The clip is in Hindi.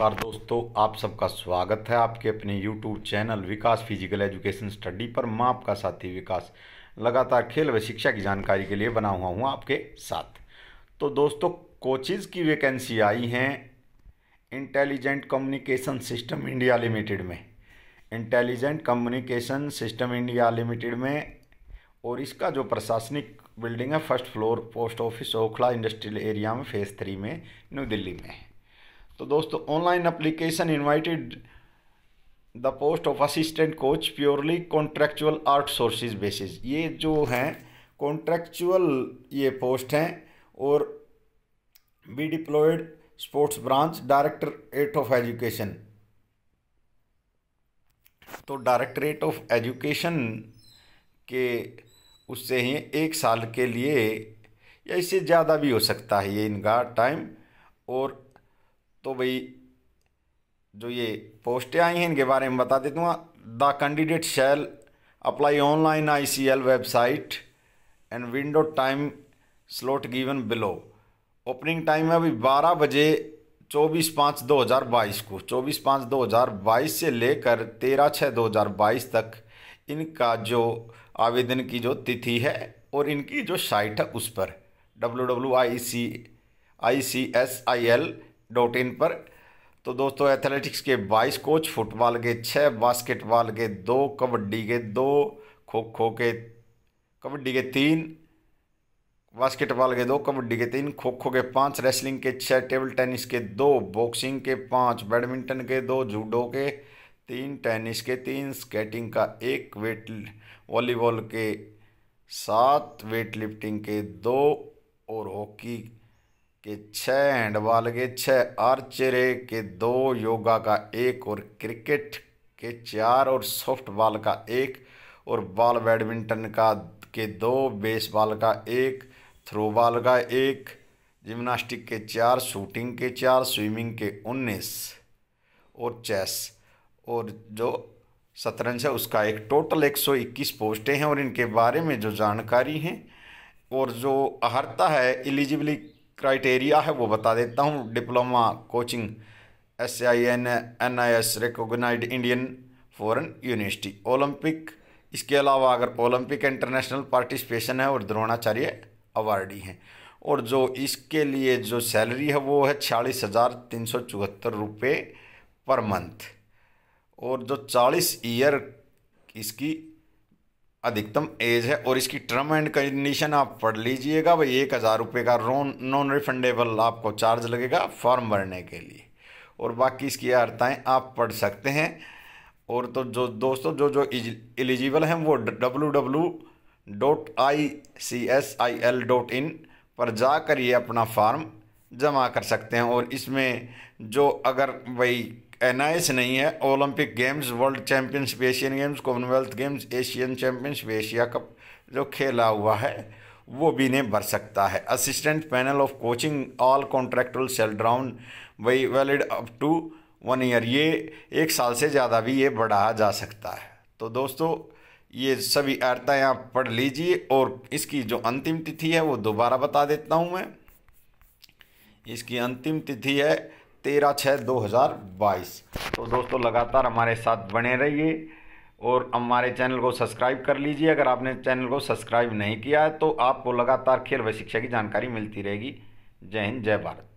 नमस्कार दोस्तों आप सबका स्वागत है आपके अपने YouTube channel Vikas physical education study पर मैं आपका साथी विकास लगातार खेल व शिक्षा की जानकारी के लिए बना हुआ हूँ आपके साथ तो दोस्तों कोचिज की वैकेंसी आई हैं intelligent communication system India limited में intelligent communication system India limited में और इसका जो प्रशासनिक बिल्डिंग है first floor post office Okhla industrial area में फेज़ थ्री में न्यू दिल्ली में है तो दोस्तों online application invited the post of assistant coach purely contractual out sources basis ये जो हैं कॉन्ट्रेक्चुअल ये पोस्ट हैं और be deployed sports branch directorate of education तो डायरेक्टरेट ऑफ एजुकेशन के उससे ही एक साल के लिए या इससे ज़्यादा भी हो सकता है ये इनका टाइम और भाई जो ये पोस्टें आई हैं इनके बारे में बता देता हूँ the candidate shall apply online ICL website and window time slot given below opening time है अभी बारह बजे चौबीस पाँच दो हज़ार बाईस को चौबीस पाँच दो हज़ार बाईस से लेकर तेरह छः दो हज़ार बाईस तक इनका जो आवेदन की जो तिथि है और इनकी जो साइट है उस पर W W I C I C S I L dot in पर तो दोस्तों एथलेटिक्स के 22 कोच फुटबॉल के 6 बास्केटबॉल के 2 कबड्डी के 2 खो खो के कबड्डी के 3 बास्केटबॉल के 2 कबड्डी के 3 खो खो के 5 रेसलिंग के 6 टेबल टेनिस के 2 बॉक्सिंग के 5 बैडमिंटन के 2 जूडो के 3 टेनिस के 3 स्केटिंग का 1 वेट वॉलीबॉल के सात वेट लिफ्टिंग के दो और हॉकी के छः हैंडबॉल के छः आर्चरे के दो योगा का एक और क्रिकेट के चार और सॉफ्टबॉल का एक और बॉल बैडमिंटन का के दो बेसबॉल का एक थ्रो बॉल का एक जिम्नास्टिक के चार शूटिंग के चार स्विमिंग के उन्नीस और चेस और जो शतरंज है उसका एक टोटल एक सौ इक्कीस पोस्टें हैं और इनके बारे में जो जानकारी हैं और जो अहर्ता है एलिजिबिलिटी क्राइटेरिया है वो बता देता हूँ diploma coaching S I N N I S recognise Indian foreign university Olympic इसके अलावा अगर ओलंपिक इंटरनेशनल पार्टिसिपेशन है और द्रोणाचार्य अवार्डी हैं और जो इसके लिए जो सैलरी है वो है छियालीस हज़ार तीन सौ चौहत्तर रुपये पर मंथ और जो चालीस ईयर इसकी अधिकतम एज है और इसकी टर्म एंड कंडीशन आप पढ़ लीजिएगा भाई एक हज़ार रुपये का रोन नॉन रिफंडेबल आपको चार्ज लगेगा फॉर्म भरने के लिए और बाकी इसकी अर्थाएँ आप पढ़ सकते हैं और तो जो दोस्तों जो जो एलिजिबल हैं वो W W dot I C S I L dot in पर जाकर ये अपना फार्म जमा कर सकते हैं और इसमें जो अगर भाई एन नहीं है Olympic games world championship Asian games Commonwealth games Asian championship Asia cup जो खेला हुआ है वो भी नहीं भर सकता है assistant panel of coaching all contractual cell drawn वही valid up to one year ये एक साल से ज़्यादा भी ये बढ़ाया जा सकता है तो दोस्तों ये सभी अर्ताएँ आप पढ़ लीजिए और इसकी जो अंतिम तिथि है वो दोबारा बता देता हूँ मैं इसकी अंतिम तिथि है तेरह छः दो हज़ार बाईस तो दोस्तों लगातार हमारे साथ बने रहिए और हमारे चैनल को सब्सक्राइब कर लीजिए अगर आपने चैनल को सब्सक्राइब नहीं किया है तो आपको लगातार खेल व शिक्षा की जानकारी मिलती रहेगी जय हिंद जय भारत